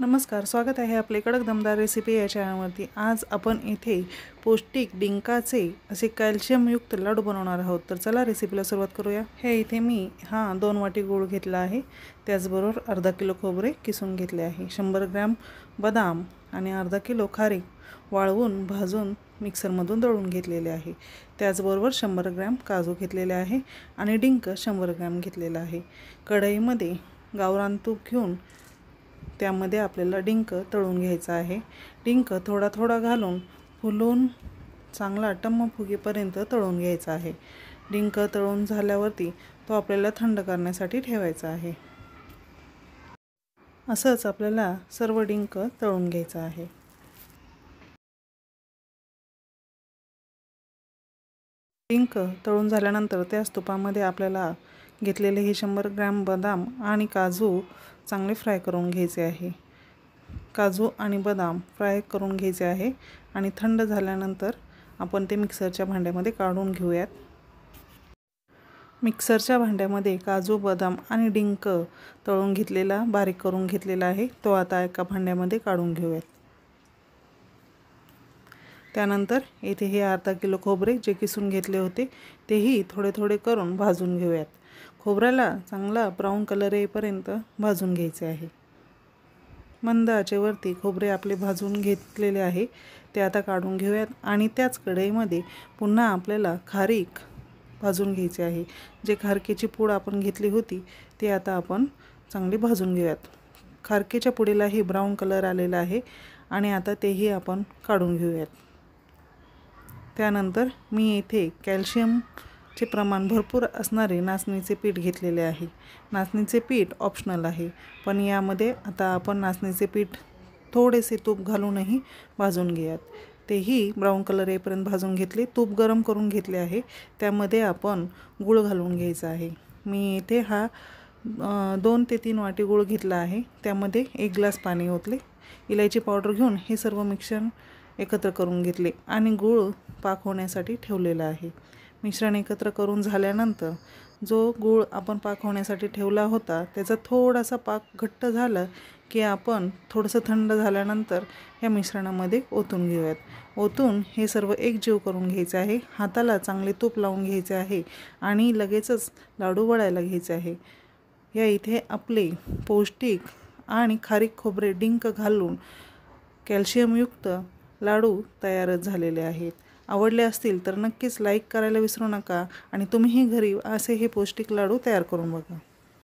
नमस्कार स्वागत आहे आपले कडक दमदार रेसिपी या चॅनलवरती आज आपण इथे पौष्टिक डिंकाचे असे कॅल्शियमयुक्त लाडू बनवणार आहोत तर चला रेसिपीला सुरुवात करूया हे इथे मी हा दोन वाटी गूळ घेतला आहे त्याचबरोबर अर्धा किलो खोबरे किसून घेतले आहे शंभर ग्रॅम बदाम आणि अर्धा किलो खारी वाळवून भाजून मिक्सरमधून दळून घेतलेले आहे त्याचबरोबर शंभर ग्रॅम काजू घेतलेले आहे आणि डिंक शंभर ग्रॅम घेतलेलं आहे कढईमध्ये गावरान तूप घेऊन त्यामध्ये आपल्याला डिंक तळून घ्यायचं आहे डिंक थोडा थोडा घालून फुलून चांगला टम्म फुगेपर्यंत तळून घ्यायचा आहे डिंक तळून झाल्यावरती तो आपल्याला थंड करण्यासाठी ठेवायचा आहे असंच आपल्याला सर्व डिंक तळून घ्यायचं आहे डिंक तळून झाल्यानंतर त्या स्तूपामध्ये आपल्याला घेतलेले हे शंभर ग्रॅम बदाम आणि काजू चांगले फ्राय करून घ्यायचे आहे काजू आणि बदाम फ्राय करून घ्यायचे आहे आणि थंड झाल्यानंतर आपण ते मिक्सरच्या भांड्यामध्ये काढून घेऊयात मिक्सरच्या भांड्यामध्ये काजू बदाम आणि डिंक तळून घेतलेला बारीक करून घेतलेला आहे तो आता एका भांड्यामध्ये काढून घेऊयात त्यानंतर येथे हे अर्धा किलो खोबरे जे किसून घेतले होते तेही थोडे थोडे करून भाजून घेऊयात खोबऱ्याला चांगला ब्राऊन कलर येईपर्यंत भाजून घ्यायचे आहे मंद आचेवरती खोबरे आपले भाजून घेतलेले आहे ते आता काढून घेऊयात आणि त्याच कढईमध्ये पुन्हा आपल्याला खारीक भाजून घ्यायचे आहे जे खारकेची पूड आपण घेतली होती ते आता आपण चांगली भाजून घेऊयात खारकेच्या पुडीलाही ब्राऊन कलर आलेला आहे आणि आता तेही आपण काढून घेऊयात त्यानंतर मी येथे कॅल्शियमचे प्रमाण भरपूर असणारे नाचणीचे पीठ घेतलेले आहे नाचणीचे पीठ ऑप्शनल आहे पण यामध्ये आता आपण नाचणीचे पीठ थोडेसे तूप घालूनही भाजून घेयात तेही ब्राऊन कलर येईपर्यंत भाजून घेतले तूप गरम करून घेतले आहे त्यामध्ये आपण गूळ घालून घ्यायचा आहे मी इथे हा दोन ते तीन वाटी गूळ घेतला आहे त्यामध्ये एक ग्लास पाणी ओतले इलायची पावडर घेऊन हे सर्व मिक्सर एकत्र करून घेतले आणि गूळ पाकवण्यासाठी ठेवलेला आहे मिश्रण एकत्र करून झाल्यानंतर जो गूळ आपण पाकवण्यासाठी होण्यासाठी ठेवला होता त्याचा थोडासा पाक घट्ट झाला की आपण थोडंसं थंड झाल्यानंतर या मिश्रणामध्ये ओतून घेऊयात ओतून हे सर्व एकजीव करून घ्यायचे आहे हाताला चांगले तूप लावून घ्यायचे आहे आणि लगेचच लाडू वळायला घ्यायचे आहे या इथे आपले पौष्टिक आणि खारीक खोबरे डिंक घालून कॅल्शियमयुक्त लाडू तयारच झालेले आहेत आवडले असतील तर नक्कीच लाईक करायला विसरू नका आणि तुम्हीही घरी असे हे पौष्टिक लाडू तयार करून बघा